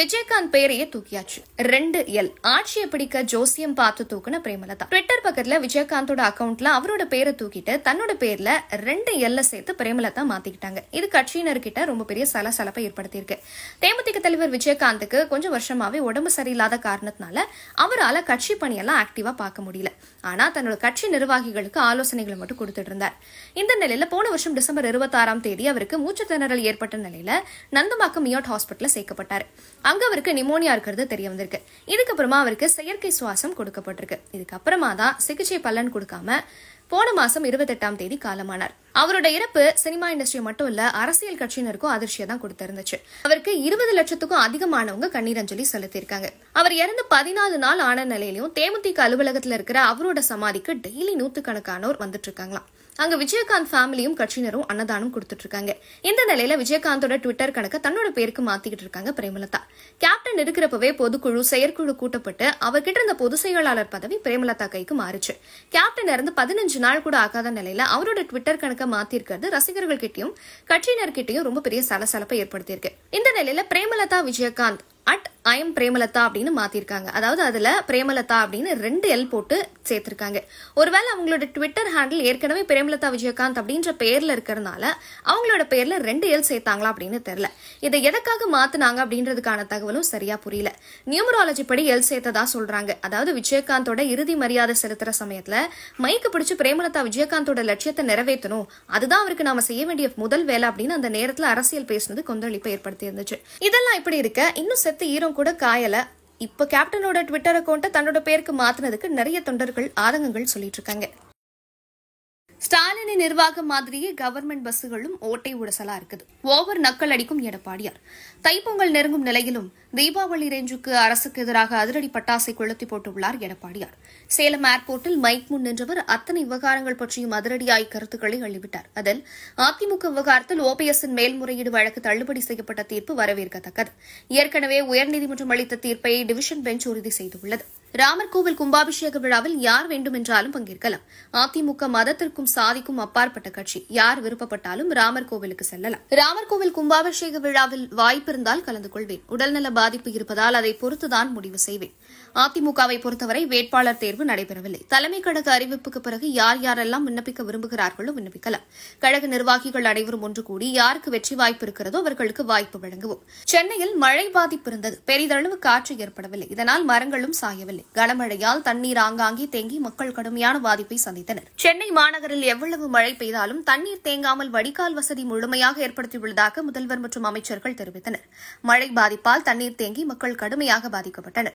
விஜயகாந்த் பேரையே தூக்கியாச்சு ரெண்டு எல் ஆட்சியை பிடிக்க ஜோசியம் பார்த்து தூக்குன பிரேமலதா ட்விட்டர் பக்கத்துல விஜயகாந்தோட அக்கவுண்ட்ல அவரோட பேரை தூக்கிட்டு தன்னோட பேர்ல ரெண்டு எல்ல சேர்த்து பிரேமலதா மாத்திக்கிட்டாங்க இது கட்சியினர்கிட்ட ரொம்ப பெரிய சலசலப்பை ஏற்படுத்தியிருக்கு தேமுதிக தலைவர் விஜயகாந்துக்கு கொஞ்சம் வருஷமாவே உடம்பு சரியில்லாத காரணத்தினால அவரால் கட்சி பணியெல்லாம் ஆக்டிவா பார்க்க முடியல ஆனா தன்னோட கட்சி நிர்வாகிகளுக்கு ஆலோசனைகளை மட்டும் கொடுத்துட்டு இருந்தார் இந்த நிலையில போன வருஷம் டிசம்பர் இருபத்தாறாம் தேதி அவருக்கு மூச்சு திணறல் ஏற்பட்ட நிலையில நந்தமாக்கம் மியோட் ஹாஸ்பிட்டல் சேர்க்கப்பட்டார் அங்க அவருக்கு நிமோனியா இருக்கிறது தெரிய வந்திருக்கு இதுக்கப்புறமா அவருக்கு செயற்கை சுவாசம் கொடுக்கப்பட்டிருக்கு இதுக்கப்புறமா தான் சிகிச்சை பலன் கொடுக்காம போன மாசம் இருபத்தெட்டாம் தேதி காலமானார் அவரோட இறப்பு சினிமா இண்டஸ்ட்ரி மட்டும் இல்ல அரசியல் கட்சியினருக்கும் அதிர்ச்சியை தான் கொடுத்திருந்துச்சு அவருக்கு இருபது லட்சத்துக்கும் அதிகமானவங்க அஞ்சலி செலுத்தியிருக்காங்க அவர் இறந்து பதினாலு நாள் ஆன நிலையிலும் தேமுதிக அலுவலகத்தில் இருக்கிற அவரோட சமாதிக்கு டெய்லி நூத்துக்கணக்கானோர் வந்துட்டு இருக்காங்களாம் அங்க விஜயகாந்த் ஃபேமிலியும் கட்சியினரும் அன்னதானம் கொடுத்துட்டு இருக்காங்க இந்த நிலையில விஜயகாந்தோட ட்விட்டர் கணக்கு தன்னோட பேருக்கு மாத்திக்கிட்டு இருக்காங்க பிரேமலதா கேப்டன் இருக்கிறப்பவே பொதுக்குழு செயற்குழு கூட்டப்பட்டு அவர்கிட்ட இருந்த பொதுச் செயலாளர் பதவி பிரேமலதா கைக்கு மாறுச்சு கேப்டன் இருந்து பதினஞ்சு கொஞ்ச நாள் கூட ஆகாத நிலையில அவரோட ட்விட்டர் கணக்கை மாத்திருக்கிறது ரசிகர்கள் கிட்டையும் கிட்டயும் ரொம்ப பெரிய சலசலப்பை ஏற்படுத்தியிருக்கு இந்த நிலையில பிரேமலதா விஜயகாந்த் ஐம் பிரேமலதா அப்படின்னு மாத்திருக்காங்க அதாவது அதுல பிரேமலதா அப்படின்னு ரெண்டு எல் போட்டு சேர்த்திருக்காங்க ஒருவேளை அவங்களோட ட்விட்டர் ஹேண்டில் ஏற்கனவே பிரேமலதா விஜயகாந்த் அப்படின்ற பேர்ல இருக்கிறதுனால அவங்களோட பேர்ல ரெண்டு எல் சேர்த்தாங்களா அப்படின்னு தெரியல இதை எதற்காக மாத்தினாங்க அப்படின்றதுக்கான தகவலும் சரியா புரியல நியூமராலஜி படி எல் சேர்த்ததா சொல்றாங்க அதாவது விஜயகாந்தோட இறுதி மரியாதை செலுத்துற சமயத்துல மைக்கு பிடிச்சு பிரேமலதா விஜயகாந்தோட லட்சியத்தை நிறைவேற்றணும் அதுதான் அவருக்கு நாம செய்ய வேண்டிய முதல் வேலை அப்படின்னு அந்த நேரத்துல அரசியல் பேசுனது கொந்தளிப்பை ஏற்படுத்தி இருந்துச்சு இதெல்லாம் இப்படி இருக்க இன்னும் செத்து ஈரம் கூட காயல இப்ப கேப்டனோட ட்விட்டர் அக்கௌண்ட்டை தன்னோட பேருக்கு மாத்தினதுக்கு நிறைய தொண்டர்கள் ஆதங்கங்கள் சொல்லிட்டு இருக்காங்க ஸ்டாலினின் நிர்வாகம் மாதிரியே கவர்மெண்ட் பஸ்ஸுகளும் ஓட்டை உடசலா இருக்குது ஓவர் நக்கல் அடிக்கும் எடப்பாடியார் தைப்பொங்கல் நெருங்கும் நிலையிலும் தீபாவளி ரேஞ்சுக்கு அரசுக்கு எதிராக அதிரடி பட்டாசை கொளுத்தி போட்டுள்ளார் எடப்பாடியார் சேலம் ஏர்போர்ட்டில் மைக் முன் நின்றவர் அத்தனை விவகாரங்கள் பற்றியும் அதிரடியாய் கருத்துக்களை அள்ளிவிட்டார் அதில் அதிமுக விவகாரத்தில் ஓபிஎஸ்ஸின் மேல்முறையீடு வழக்கு தள்ளுபடி செய்யப்பட்ட தீர்ப்பு வரவேற்கத்தக்கது ஏற்கனவே உயர்நீதிமன்றம் அளித்த தீர்ப்பை டிவிஷன் பெஞ்ச் உறுதி செய்துள்ளது ராமர் கோவில் கும்பாபிஷேக விழாவில் யார் வேண்டுமென்றாலும் பங்கேற்கலாம் அதிமுக மதத்திற்கும் சாதிக்கும் அப்பாற்பட்ட கட்சி யார் விருப்பப்பட்டாலும் ராமர் கோவிலுக்கு செல்லலாம் ராமர் கோவில் கும்பாபிஷேக விழாவில் வாய்ப்பிருந்தால் கலந்து கொள்வேன் உடல்நல பாதிப்பு இருப்பதால் அதை பொறுத்துதான் முடிவு செய்வேன் அதிமுகவை பொறுத்தவரை வேட்பாளர் தேர்வு நடைபெறவில்லை தலைமை கழக அறிவிப்புக்கு பிறகு யார் யாரெல்லாம் விண்ணப்பிக்க விரும்புகிறார்களோ விண்ணப்பிக்கலாம் கழக நிர்வாகிகள் அனைவரும் ஒன்று கூடி யாருக்கு வெற்றி வாய்ப்பு இருக்கிறதோ அவர்களுக்கு வாய்ப்பு வழங்குவோம் சென்னையில் மழை பாதிப்பு இருந்தது பெரிதளவு காற்று ஏற்படவில்லை இதனால் மரங்களும் சாயவில்லை கனமழையால் தண்ணீர் ஆங்காங்கே தேங்கி மக்கள் கடுமையான பாதிப்பை சந்தித்தனர் சென்னை மாநகரில் எவ்வளவு மழை பெய்தாலும் தண்ணீர் தேங்காமல் வடிகால் வசதி முழுமையாக ஏற்படுத்தியுள்ளதாக முதல்வர் மற்றும் அமைச்சர்கள் தெரிவித்தனர் மழை பாதிப்பால் தண்ணீர் தேங்கி மக்கள் கடுமையாக பாதிக்கப்பட்டனர்